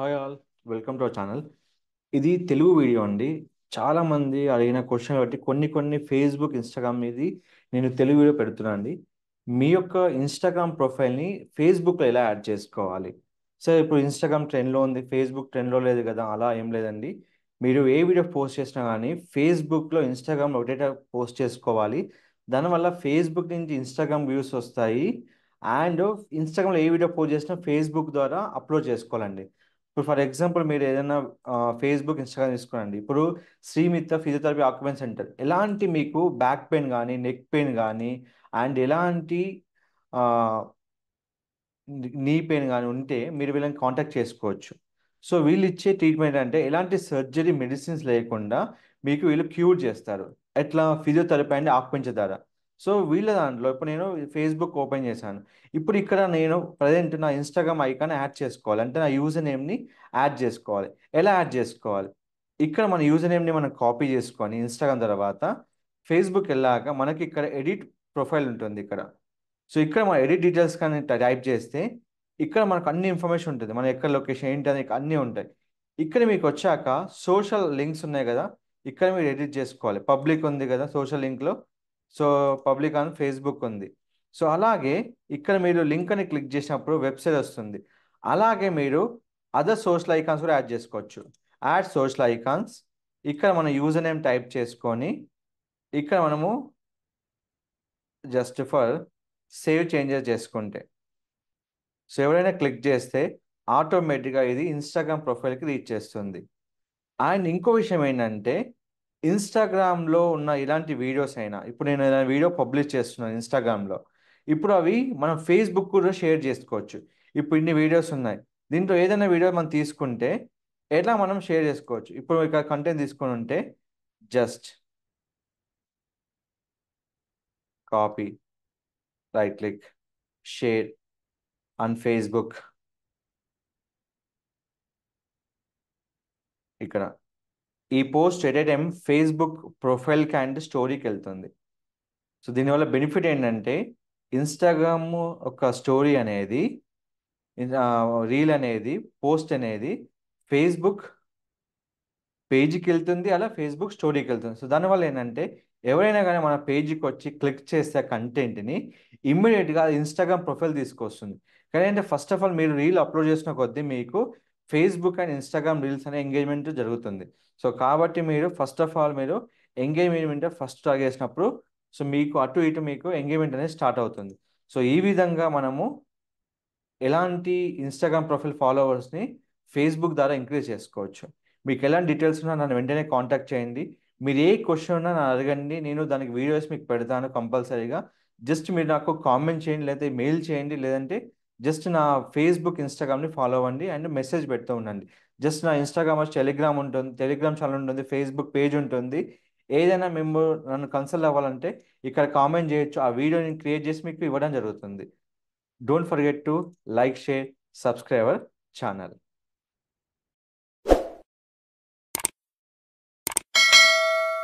hi all welcome to our channel ఇది Telugu video అండి చాలామంది అడిగిన క్వశ్చన్ కాబట్టి కొన్ని కొన్ని ఫేస్బుక్ ఇన్స్టాగ్రామ్ మీద నేను తెలుగు వీడియో పెడుతున్నాను అండి మీ యొక్క ఇన్స్టాగ్రామ్ ప్రొఫైల్ని ఫేస్బుక్లో ఎలా యాడ్ చేసుకోవాలి సార్ ఇప్పుడు ఇన్స్టాగ్రామ్ ట్రెండ్లో ఉంది ఫేస్బుక్ ట్రెండ్లో లేదు కదా అలా ఏం లేదండి మీరు ఏ వీడియో పోస్ట్ చేసినా కానీ ఫేస్బుక్లో ఇన్స్టాగ్రామ్ ఒకటేట పోస్ట్ చేసుకోవాలి దానివల్ల ఫేస్బుక్ నుంచి ఇన్స్టాగ్రామ్ వ్యూస్ వస్తాయి అండ్ ఇన్స్టాగ్రామ్లో ఏ వీడియో పోస్ట్ చేసినా ఫేస్బుక్ ద్వారా అప్లోడ్ చేసుకోవాలండి ఇప్పుడు ఫర్ ఎగ్జాంపుల్ మీరు ఏదైనా ఫేస్బుక్ ఇన్స్టాగ్రామ్ తీసుకోనండి ఇప్పుడు శ్రీమిత్ర ఫిజియోథెరపీ ఆక్యుపెన్స్ సెంటర్ ఎలాంటి మీకు బ్యాక్ పెయిన్ కానీ నెక్ పెయిన్ కానీ అండ్ ఎలాంటి నీ పెయిన్ కానీ ఉంటే మీరు వీళ్ళని కాంటాక్ట్ చేసుకోవచ్చు సో వీళ్ళు ఇచ్చే ట్రీట్మెంట్ అంటే ఎలాంటి సర్జరీ మెడిసిన్స్ లేకుండా మీకు వీళ్ళు క్యూర్ చేస్తారు ఎట్లా ఫిజియోథెరపీ అండి ఆక్యుపెన్స్ ద్వారా సో వీళ్ళ దాంట్లో ఇప్పుడు నేను ఫేస్బుక్ ఓపెన్ చేశాను ఇప్పుడు ఇక్కడ నేను ప్రజెంట్ నా ఇన్స్టాగ్రామ్ ఐకాన్ యాడ్ చేసుకోవాలి అంటే నా యూజర్ నేమ్ని యాడ్ చేసుకోవాలి ఎలా యాడ్ చేసుకోవాలి ఇక్కడ మన యూజర్ నేమ్ని మనం కాపీ చేసుకొని ఇన్స్టాగ్రామ్ తర్వాత ఫేస్బుక్ వెళ్ళాక మనకి ఇక్కడ ఎడిట్ ప్రొఫైల్ ఉంటుంది ఇక్కడ సో ఇక్కడ మన ఎడిట్ డీటెయిల్స్ కానీ టైప్ చేస్తే ఇక్కడ మనకు అన్ని ఇన్ఫర్మేషన్ ఉంటుంది మన ఎక్కడ లొకేషన్ ఏంటి అని అన్నీ ఉంటాయి ఇక్కడ మీకు వచ్చాక సోషల్ లింక్స్ ఉన్నాయి కదా ఇక్కడ మీరు ఎడిట్ చేసుకోవాలి పబ్లిక్ ఉంది కదా సోషల్ లింక్లో సో పబ్లిక్ ఆన్ ఫేస్బుక్ ఉంది సో అలాగే ఇక్కడ మీరు లింక్ అని క్లిక్ చేసినప్పుడు వెబ్సైట్ వస్తుంది అలాగే మీరు అదర్ సోషల్ ఐకాన్స్ కూడా యాడ్ చేసుకోవచ్చు యాడ్ సోషల్ ఐకాన్స్ ఇక్కడ మనం యూజర్ నేమ్ టైప్ చేసుకొని ఇక్కడ మనము జస్ట్ ఫర్ సేవ్ చేంజెస్ చేసుకుంటే సో ఎవరైనా క్లిక్ చేస్తే ఆటోమేటిక్గా ఇది ఇన్స్టాగ్రామ్ ప్రొఫైల్కి రీచ్ చేస్తుంది అండ్ ఇంకో విషయం ఏంటంటే ఇన్స్టాగ్రామ్లో ఉన్న ఇలాంటి వీడియోస్ అయినా ఇప్పుడు నేను ఏదైనా వీడియో పబ్లిష్ చేస్తున్నాను ఇన్స్టాగ్రామ్లో ఇప్పుడు అవి మనం ఫేస్బుక్ కూడా షేర్ చేసుకోవచ్చు ఇప్పుడు ఇన్ని వీడియోస్ ఉన్నాయి దీంట్లో ఏదైనా వీడియో మనం తీసుకుంటే ఎట్లా మనం షేర్ చేసుకోవచ్చు ఇప్పుడు ఇక్కడ కంటెంట్ తీసుకొని ఉంటే just copy right click share and Facebook ఇక్కడ ఈ post at a time Facebook profile and స్టోరీకి వెళ్తుంది సో దీనివల్ల బెనిఫిట్ ఏంటంటే ఇన్స్టాగ్రామ్ ఒక స్టోరీ అనేది రీల్ అనేది పోస్ట్ అనేది ఫేస్బుక్ పేజీకి వెళ్తుంది అలా ఫేస్బుక్ స్టోరీకి వెళ్తుంది సో దానివల్ల ఏంటంటే ఎవరైనా కానీ మన పేజీకి వచ్చి క్లిక్ చేసే కంటెంట్ని ఇమ్మీడియట్గా ఇన్స్టాగ్రామ్ ప్రొఫైల్ తీసుకొస్తుంది కానీ అంటే ఫస్ట్ ఆఫ్ ఆల్ మీరు రీల్ అప్లోడ్ చేసిన కొద్దీ మీకు ఫేస్బుక్ అండ్ ఇన్స్టాగ్రామ్ రీల్స్ అనే ఎంగేజ్మెంట్ జరుగుతుంది సో కాబట్టి మీరు ఫస్ట్ ఆఫ్ ఆల్ మీరు ఎంగేజ్మెంట్ ఫస్ట్ స్టార్ట్ చేసినప్పుడు సో మీకు అటు ఇటు మీకు ఎంగేజ్మెంట్ అనేది స్టార్ట్ అవుతుంది సో ఈ విధంగా మనము ఎలాంటి ఇన్స్టాగ్రామ్ ప్రొఫైల్ ఫాలోవర్స్ని ఫేస్బుక్ ద్వారా ఇంక్రీజ్ చేసుకోవచ్చు మీకు ఎలాంటి డీటెయిల్స్ ఉన్నా నన్ను వెంటనే కాంటాక్ట్ చేయండి మీరు ఏ క్వశ్చన్ ఉన్నా నన్ను అడగండి నేను దానికి వీడియోస్ మీకు పెడతాను కంపల్సరీగా జస్ట్ మీరు నాకు కామెంట్ చేయండి లేదా మెయిల్ చేయండి లేదంటే జస్ట్ నా ఫేస్బుక్ ఇన్స్టాగ్రామ్ని ఫాలో అవ్వండి అండ్ మెసేజ్ పెడుతూ ఉండండి జస్ట్ నా ఇన్స్టాగ్రామ్ టెలిగ్రామ్ ఉంటుంది టెలిగ్రామ్ ఛానల్ ఉంటుంది ఫేస్బుక్ పేజ్ ఉంటుంది ఏదైనా మేము నన్ను కన్సల్ట్ అవ్వాలంటే ఇక్కడ కామెంట్ చేయొచ్చు ఆ వీడియోని క్రియేట్ చేసి మీకు ఇవ్వడం జరుగుతుంది don't forget to like share subscriber channel